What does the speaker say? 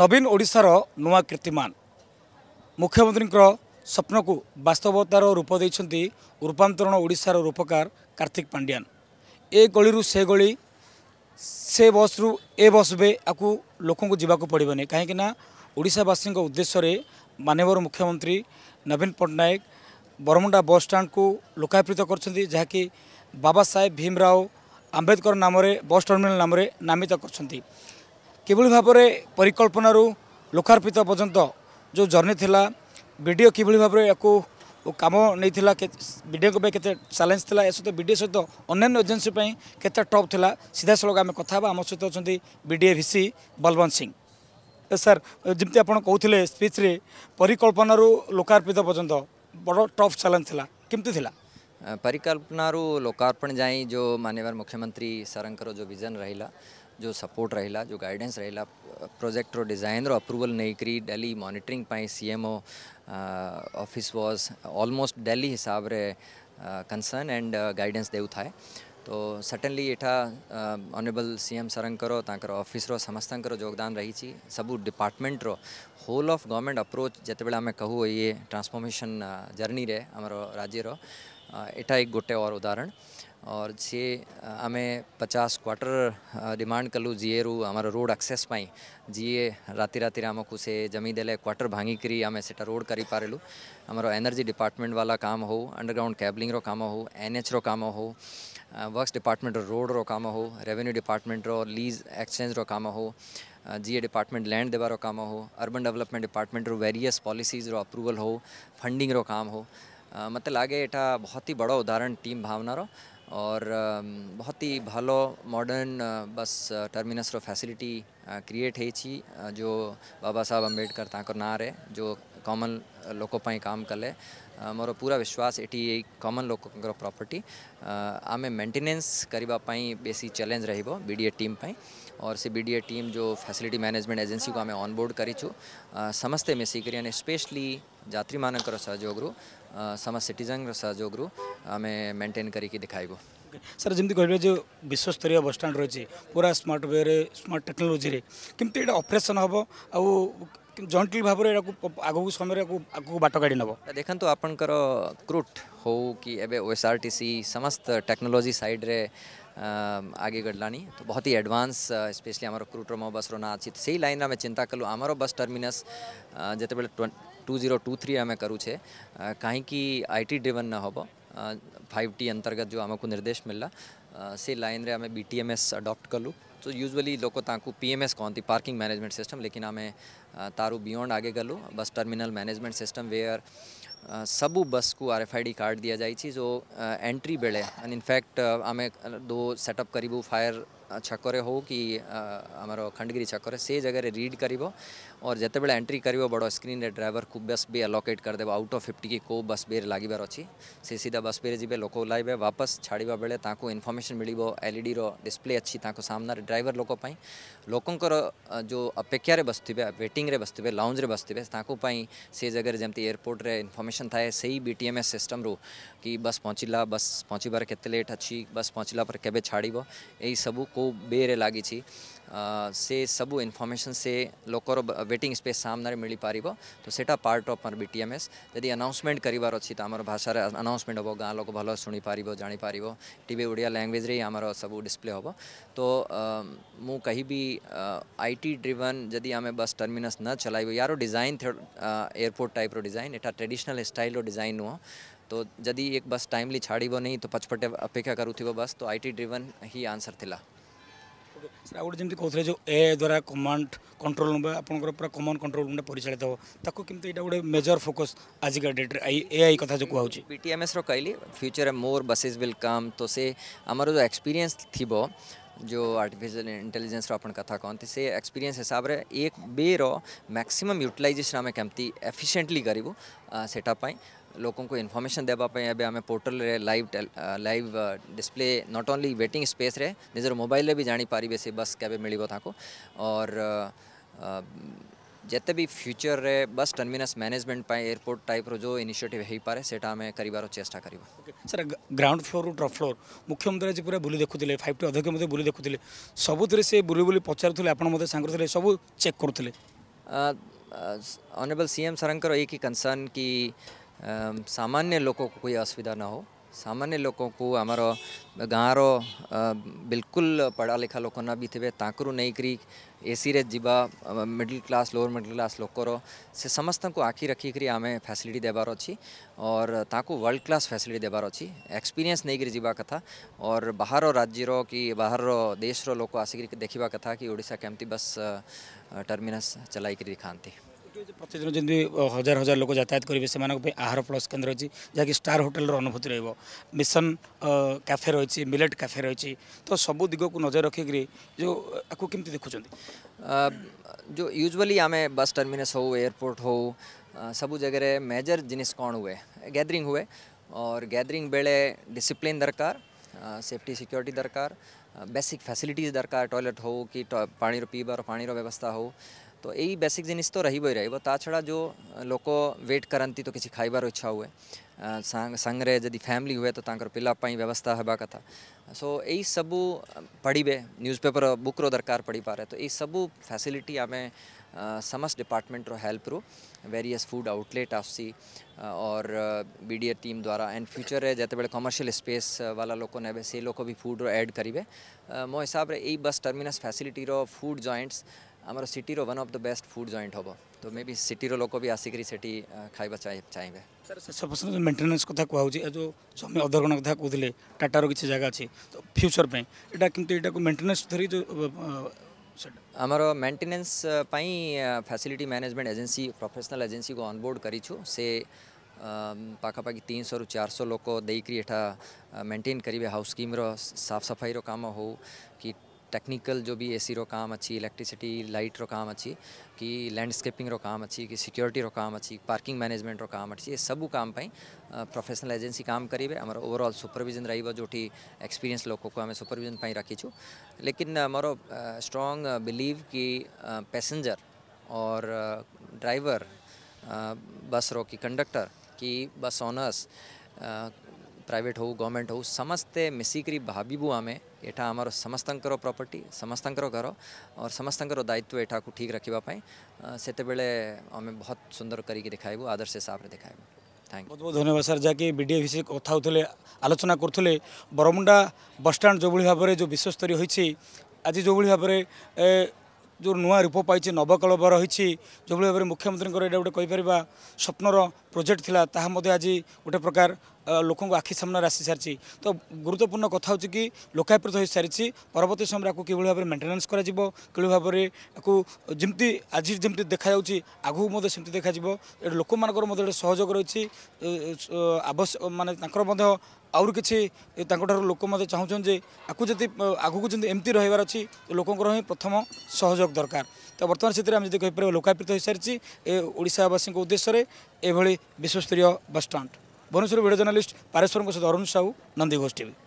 ନବୀନ ଓଡ଼ିଶାର ନୂଆ କୀର୍ତ୍ତିମାନ ମୁଖ୍ୟମନ୍ତ୍ରୀଙ୍କର ସ୍ୱପ୍ନକୁ ବାସ୍ତବତାର ରୂପ ଦେଇଛନ୍ତି ରୂପାନ୍ତରଣ ଓଡ଼ିଶାର ରୂପକାର କାର୍ତ୍ତିକ ପାଣ୍ଡିଆନ ଏ ଗଳିରୁ ସେ ଗଳି ସେ ବସ୍ରୁ ଏ ବସ୍ ବେ ଆକୁ ଲୋକଙ୍କୁ ଯିବାକୁ ପଡ଼ିବନି କାହିଁକିନା ଓଡ଼ିଶାବାସୀଙ୍କ ଉଦ୍ଦେଶ୍ୟରେ ମାନ୍ୟବର ମୁଖ୍ୟମନ୍ତ୍ରୀ ନବୀନ ପଟ୍ଟନାୟକ ବରମୁଣ୍ଡା ବସ୍ ଷ୍ଟାଣ୍ଡକୁ ଲୋକାପ୍ରିତ କରିଛନ୍ତି ଯାହାକି ବାବା ସାହେବ ଭୀମରାଓ ଆମ୍ବେଦକର ନାମରେ ବସ୍ ଟର୍ମିନାଲ ନାମରେ ନାମିତ କରିଛନ୍ତି কিভাবে ভাবে পরিকল্পনার লোকার্পিত পর্যন্ত যে জর্নি লা বিডিও কিভাবে ভাবে ইয়াকু কাম নেই বিডিও কেতে চ্যালেঞ্জ লা এসব বিডিও সহ অন্যান্য এজেন্সি কেতে টপ লা সিধাসলখ আমি কথা হবা আমার সহ অনেক BDA VC Balwant Singh sir যেমি আপনার কৌলে স্পিচে পরিকল্পনার লোকার্পিত পর্যন্ত বড় টপ চ্যালেঞ্জ লা কমিটি লা परिकल्पना लोकार्पण जाए जो मान्यवर मुख्यमंत्री सरंकर जो विजन रहा जो सपोर्ट रहा जो गाइडेंस रहा प्रोजेक्टर डिजाइन अप्रूवल नहीं करी daily monitoring CMO office was almost daily हिसाब रे कंसर्न एंड गाइडेंस देउथाए तो सटनली यहाँ अनेबल सीएम सरंकर सर ऑफिस रो समस्तंकर योगदान रही सबू डिपार्टमेंट रो होल ऑफ गवर्नमेंट अप्रोच जिते आम कहू ये ट्रांसफॉर्मेशन जर्नी uh, रे आम राज्य रो એટાઈ ગોટે ઓર ઉદાહરણ ઓર જે અમે 50 ક્વોટર ડિમાન્ડ કરલો જીએ રો અમારો રોડ એક્સેસ પાઈ જીએ રાતી રાતી રામો કુસે જમી દેલે ક્વોટર ભાંગી કરી અમે સેટા રોડ કરી પારેલુ અમારો એનર્જી ડિપાર્ટમેન્ટ વાલા કામ હો અંડરગ્રાઉન્ડ કેબલિંગ રો કામ હો NH રો કામ હો વર્ક્સ ડિપાર્ટમેન્ટ રો રોડ રો કામ હો રેવન્યુ ડિપાર્ટમેન્ટ રો લીઝ એક્સચેન્જ રો કામ હો જીએ ડિપાર્ટમેન્ટ લેન્ડ દેવા રો કામ હો अर्बन ડેવલપમેન્ટ ડિપાર્ટમેન્ટ રો વેરીયસ પોલિસીસ રો अप्रુવલ હો ફંડિંગ રો કામ હો मत मतलब लगे यहाँ बहुत ही बड़ा उदाहरण टीम भावनार और बहुत ही भलो मॉडर्न बस टर्मिनस रो फैसिलिटी क्रिएट हो जो बाबा साहब अम्बेडकर ना रे जो कॉमन लोक काम कले मोर पूरा विश्वास ये कॉमन लोक प्रॉपर्टी आम मेंटेनेंस करने बेसी चैलेंज रहिबो बीडीए टीम पाई और से बीडीए टीम जो फैसिलिटी मैनेजमेंट एजेंसी को आम ऑनबोर्ड करूँ समस्ते मिसिक स्पेशली जात्री मानक सहयोग रु समस्त सिटीजन सहयोग रु आम मेन्टेन कर देखाइबू सर जमी कह जो विश्वस्तरीय बस स्टाण रही पूरा स्मार्ट वे स्मार्ट टेक्नोलोजी कमी ये अपरेसन हम आ जयंटिल भाव में आगे समय आगे बाट काढ़ी ना देखो आप क्रूट हो कि ओएस टी सी समस्त टेक्नोलोजी सैड्रे आगे गढ़ला तो बहुत ही एडवांस स्पेशली आम क्रूट रो बस रो ना अच्छी से ही लाइन में आम चिंता कलु आमर बस टर्मिनस जो two zero two three I T છે न हम फाइव टी अंतर्गत जो आमको निर्देश मिलला से लाइन મિલલા आम B T M S adopt कलु तो यूजुअली लोग पी पीएमएस एस कहती पार्किंग मैनेजमेंट सिस्टम लेकिन आम तारू बियॉन्ड आगे गलू bus terminal management system where सबू बस को R F I D card दिया जाए जो एंट्री बेले एंड इनफैक्ट आम दो सेटअप करूँ फायर छक हो कि आम खंडगिरी छक से जगह रीड कर और जिते बड़े एंट्री कर बड़ स्क्रीन रे ड्राइवर को बस भी एलोकेट करदेव आउट ऑफ फिफ्टी की को बस बेरे लगभग अच्छी से सीधा बस बेरे जी लोक ओल्लैबे वापस छाड़ा बेले इनफर्मेसन मिल एल ईडी डिस्प्ले अच्छी सामने ड्राइवर लोक लोकंर जो अपेक्षार बस थे वेटिंग में बस थे लाउज में बस थे से जगह जमी एयरपोर्ट इनफर्मेसन थाए से ही बी टी सिस्टम रू कि बस पहुँचला बस पहुँचबार लेट अच्छी बस पहुँचला केवे छाड़ यही सबू को बेर लगी से सब इनफर्मेसन से लोकर वेटिंग स्पेस सामने मिल पार तो सेटा पार्ट अफ मोर बीटीएमएस यदि अनाउन्समेंट करार अच्छी तो आम भाषा अनाउन्समेंट हम गाँ लोक भल शुपार जापर टी ओडिया लांगुएज आम सब डिस्प्ले हे तो मुझ भी आई टी ड्रिवन जदि आम बस टर्मिनस न चल यार डिजाइन थे एयरपोर्ट टाइप डिजाइन एटा ट्रेडिशनाल स्टाइल डिजाइन नुह तो जदि एक बस टाइमली छाड़ नहीं तो पचपटे अपेक्षा करूब बस तो आई टी ड्रिवन ही आंसर थी ସାର୍ ଆଉ ଗୋଟେ ଯେମିତି କହୁଥିଲେ ଯେଉଁ ଏ ଦ୍ୱାରା କମାଣ୍ଡ କଣ୍ଟ୍ରୋଲ ରୁମ୍ ଆପଣଙ୍କର ପୁରା କମାଣ୍ଡ କଣ୍ଟ୍ରୋଲ ରୁମ୍ଟା ପରିଚାଳିତ ହେବ ତାକୁ କେମିତି ଏଇଟା ଗୋଟେ ମେଜର ଫୋକସ୍ ଆଜିକା ଡେଟ୍ରେ ଏ ଆଇ କଥା ଯେଉଁ କୁହାହେଉଛି ବିଟିଏମ୍ଏସ୍ର କହିଲି future more buses will come ତ ସେ ଆମର ଯେଉଁ ଏକ୍ସପିରିଏନ୍ସ ଥିବ जो आर्टिफिशियल इंटेलिजेंस रो आपण कथा कहते से एक्सपीरियंस हिसाब रे एक बे रो मैक्सिमम यूटिलाइजेशन आम केमती एफिशिएंटली करू सेटा लोगों को इन्फॉर्मेशन देवा पाएँ अभी हमें पोर्टल रे live live display not only waiting space रे निजर मोबाइल रे भी जापारे से बस के मिल और जिते भी फ्यूचर रे बस टर्मिनस मैनेजमेंट पाए एयरपोर्ट टाइप रो जो इनिशिएटिव है पारे सेटा हमें करिवार चेष्टा करबा sir ground floor top floor मुख्यमंत्री आज पूरा बुली दिले 5 टी अधिक मते बुली देखुले सबुतरे से बुली बुली पचारुले आपण मते सांगरुले सब चेक करुले ऑनरेबल सीएम सरंकर एक ही कंसर्न की सामान्य लोक को कोई असुविधा न हो सामान्य लोक को आम गाँव बिल्कुल पढ़ा लिखा लोक ना भी थे नहींक्र एसी जावा middle class lower middle class लोकर से समस्त को आखि रखिक आम फैसिलिटी देवार अच्छी और ताको वर्ल्ड क्लास फैसिलिटी देवार अच्छी एक्सपीरियंस नहींक्र जा कथा और बाहर राज्य कि बाहर देश रो आसिक देखा कथा कि ओडा केमती बस टर्मिनस चलाइक दिखाती प्रतिदिन जमी हजार हजार लोक जातायात करेंगे से आहार प्लस केन्द्र अच्छी जहाँकि स्टार होटेल अनुभूति रोक मिशन कैफे रही मिलेट कैफे रही तो सब दिग्क नजर रखिकी जो आपको कमी देखुं जो यूजुअली आम बस टर्मिनस हो एयरपोर्ट हो सब जगह मेजर जिनस कौन हुए गैदरिंग हुए और गैदरिंग बेले डिसिप्लिन दरकार सेफ्टी सिक्योरिटी दरकार बेसिक फैसिलिटीज दरकार टॉयलेट हो कि पानी पीबार पानी व्यवस्था हो तो यही बेसिक जिनिस तो रही रही छड़ा जो लोक वेट करती तो किसी खाबार इच्छा हुए संगे जदि फैमिली हुए तो पिलापाई व्यवस्था हवा कथा सो यही सब पढ़े न्यूज पेपर बुक्र दरकार पढ़ी पारे तो यही सब फैसिलिटी आम समस्त डिपार्टमेंटर हेल्प रु वेरियस फूड आउटलेट आसी और विडीए टीम द्वारा एंड फ्यूचर में जिते बड़े कमर्सील स्पेस वाला लोक ने से लोग भी फुड्र एड करेंगे मो हिसाब से यही bus terminus facilitator food joints आम सिटर one of the best food joint हम तो मे बी सिटर लोक भी आसिक खावा चाहिए सर जो क्या को जो जमी अधरगण क्या कहते टाटार किसी जगह अच्छे तो फ्यूचर पर धरी जो आमर maintenance facility management agency professional agency को अनबोर्ड कर पाखापाखि तीन शौ चार लोक देकर मेन्टेन करेंगे हाउस स्कीम्र साफ सफाई रो काम हो कि टेक्निकल जो भी एसी रो काम अच्छी इलेक्ट्रिसिटी लाइट रो काम अच्छी कि लैंडस्केपिंग रो काम अच्छी कि सिक्योरिटी रो काम अच्छी पार्किंग मैनेजमेंट रो काम अच्छी ये सब काम पाई प्रोफेशनल एजेन्सी काम करेंगे आमर ओवरऑल सुपरविजन रही जोटी एक्सपीरियंस लोक को आम सुपरविजन रखीचु लेकिन मोर स्ट्रंग बिलीव कि पैसेंजर और ड्राइवर बस रो कि कंडक्टर कि बस ऑनर्स ಪ್ರೈವೇಟ್ ಹೋ ಗೌರ್ಮೆಂಟ್ ಹೋ ಸಮಸ್ತೆ ಮಿಸಿಕ್ರಿ ಭಾಬಿಬು ಆಮೆ ଏଠା ଆମର ସମସ୍ତଙ୍କର ପ୍ରପର୍ଟି ସମସ୍ତଙ୍କର ଘର ଆଉ ସମସ୍ତଙ୍କର ଦାୟିତ୍ୱ ଏଠାକୁ ଠିକ୍ ରଖିବା ପାଇଁ ସେତେବେଳେ ଆମେ ବହୁତ ସୁନ୍ଦର କରିକି ଦେଖାଇବୁ ଆଦର୍ଶ ହିସାବରେ ଦେଖାଇବୁ ଥ୍ୟାଙ୍କ ବହୁତ ବହୁତ ଧନ୍ୟବାଦ ସାର୍ ଯାହାକି ବି ଡି ଏଫିସି କଥା ହେଉଥିଲେ ଆଲୋଚନା କରୁଥିଲେ ବରମୁଣ୍ଡା ବସ୍ଷ୍ଟାଣ୍ଡ ଯେଉଁଭଳି ଭାବରେ ଯେଉଁ ବିଶ୍ୱସ୍ତରୀୟ ହୋଇଛି ଆଜି ଯେଉଁଭଳି ଭାବରେ ଯେଉଁ ନୂଆ ରୂପ ପାଇଛି ନବକଳବ ରହିଛି ଯେଉଁଭଳି ଭାବରେ ମୁଖ୍ୟମନ୍ତ୍ରୀଙ୍କର ଏଇଟା ଗୋଟେ କହିପାରିବା ସ୍ୱପ୍ନର ପ୍ରୋଜେକ୍ଟ ଥିଲା ତାହା ମଧ୍ୟ ଆଜି ଗୋଟେ ପ୍ରକାର ଲୋକଙ୍କ ଆଖି ସାମ୍ନାରେ ଆସିସାରିଛି ତ ଗୁରୁତ୍ୱପୂର୍ଣ୍ଣ କଥା ହେଉଛି କି ଲୋକାୟତ ହୋଇସାରିଛି ପରବର୍ତ୍ତୀ ସମୟରେ ଆକୁ କିଭଳି ଭାବରେ ମେଣ୍ଟେନାନ୍ସ କରାଯିବ କିଭଳି ଭାବରେ ଆକୁ ଯେମିତି ଆଜି ଯେମିତି ଦେଖାଯାଉଛି ଆଗକୁ ମଧ୍ୟ ସେମିତି ଦେଖାଯିବ ଏଠି ଲୋକମାନଙ୍କର ମଧ୍ୟ ଗୋଟେ ସହଯୋଗ ରହିଛି ଆବଶ୍ୟକ ମାନେ ତାଙ୍କର ମଧ୍ୟ ଆହୁରି କିଛି ତାଙ୍କଠାରୁ ଲୋକ ମଧ୍ୟ ଚାହୁଁଛନ୍ତି ଯେ ଆକୁ ଯଦି ଆଗକୁ ଯେମିତି ଏମିତି ରହିବାର ଅଛି ତ ଲୋକଙ୍କର ହିଁ ପ୍ରଥମ ସହଯୋଗ ଦରକାର ତ ବର୍ତ୍ତମାନ ସେଥିରେ ଆମେ ଯଦି କହିପାରିବା ଲୋକାୟତ ହୋଇସାରିଛି ଏ ଓଡ଼ିଶାବାସୀଙ୍କ ଉଦ୍ଦେଶ୍ୟରେ ଏଭଳି ବିଶ୍ୱସ୍ତରୀୟ ବସ୍ଷ୍ଟାଣ୍ଡ ଭୁବନେଶ୍ୱର ଭିଡ଼ିଓ ଜର୍ଣ୍ଣାଲିଷ୍ଟ ପାରେଶ୍ୱରଙ୍କ ସହିତ ଅରୁଣ ସାହୁ ନନ୍ଦୀ ଗୋଷ୍ଠୀ